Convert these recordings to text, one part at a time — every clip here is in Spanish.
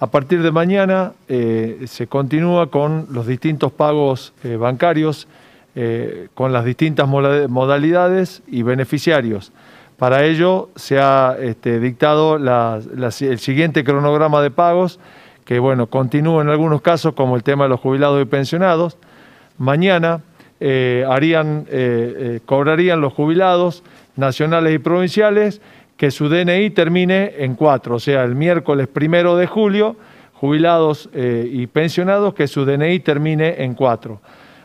A partir de mañana eh, se continúa con los distintos pagos eh, bancarios, eh, con las distintas modalidades y beneficiarios. Para ello se ha este, dictado el siguiente cronograma de pagos, que bueno, continúa en algunos casos como el tema de los jubilados y pensionados. Mañana eh, harían, eh, eh, cobrarían los jubilados nacionales y provinciales que su DNI termine en 4, o sea, el miércoles primero de julio, jubilados y pensionados que su DNI termine en 4.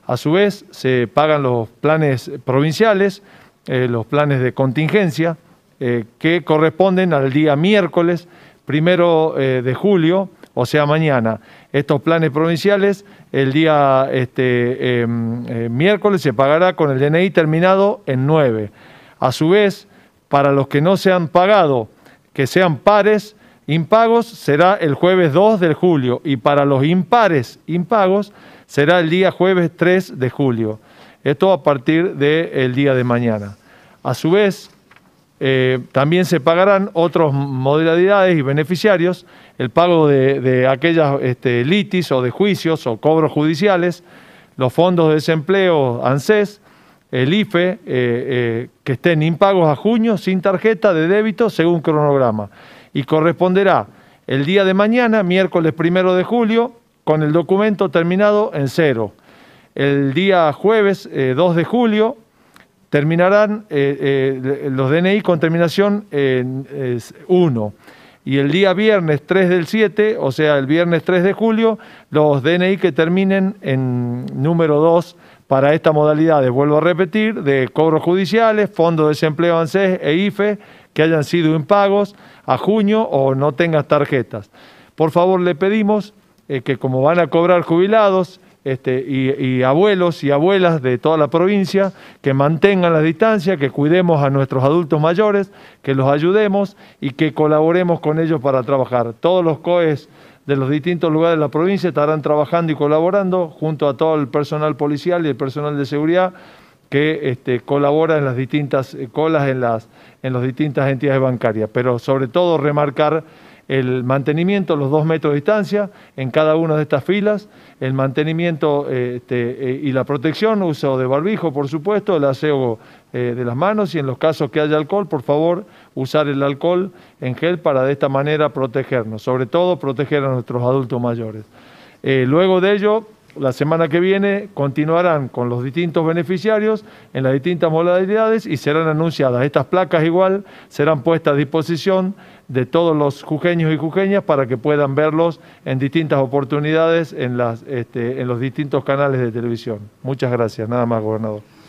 A su vez, se pagan los planes provinciales, los planes de contingencia, que corresponden al día miércoles primero de julio o sea mañana, estos planes provinciales, el día este, em, eh, miércoles se pagará con el DNI terminado en 9. A su vez, para los que no se han pagado, que sean pares, impagos, será el jueves 2 de julio y para los impares, impagos, será el día jueves 3 de julio. Esto a partir del día de mañana. A su vez, eh, también se pagarán otras modalidades y beneficiarios, el pago de, aquellas este, litis o de juicios o cobros judiciales, los fondos de desempleo ANSES, el IFE, eh, eh, que estén impagos a junio sin tarjeta de débito según cronograma. Y corresponderá el día de mañana, miércoles primero de julio, con el documento terminado en cero. El día jueves 2 de julio terminarán eh, eh, los DNI con terminación 1. y el día viernes 3 del 7, o sea, el viernes 3 de julio, los DNI que terminen en número 2 para esta modalidad, vuelvo a repetir, de cobros judiciales, Fondo de Desempleo ANSES e IFE, que hayan sido impagos a junio o no tengas tarjetas. Por favor, le pedimos eh, que como van a cobrar jubilados este, y, abuelos y abuelas de toda la provincia que mantengan la distancia, que cuidemos a nuestros adultos mayores, que los ayudemos y que colaboremos con ellos para trabajar. Todos los COEs de los distintos lugares de la provincia estarán trabajando y colaborando junto a todo el personal policial y el personal de seguridad que este, colabora en las distintas eh, colas, en las, en las distintas entidades bancarias. Pero sobre todo remarcar el mantenimiento, los dos metros de distancia en cada una de estas filas, el mantenimiento este, eh, y la protección, uso de barbijo, por supuesto, el aseo eh, de las manos y en los casos que haya alcohol, por favor, usar el alcohol en gel para de esta manera protegernos, sobre todo proteger a nuestros adultos mayores. Eh, luego de ello, la semana que viene continuarán con los distintos beneficiarios en las distintas modalidades y serán anunciadas. Estas placas igual serán puestas a disposición de todos los jujeños y jujeñas para que puedan verlos en distintas oportunidades en, este, en los distintos canales de televisión. Muchas gracias. Nada más, gobernador.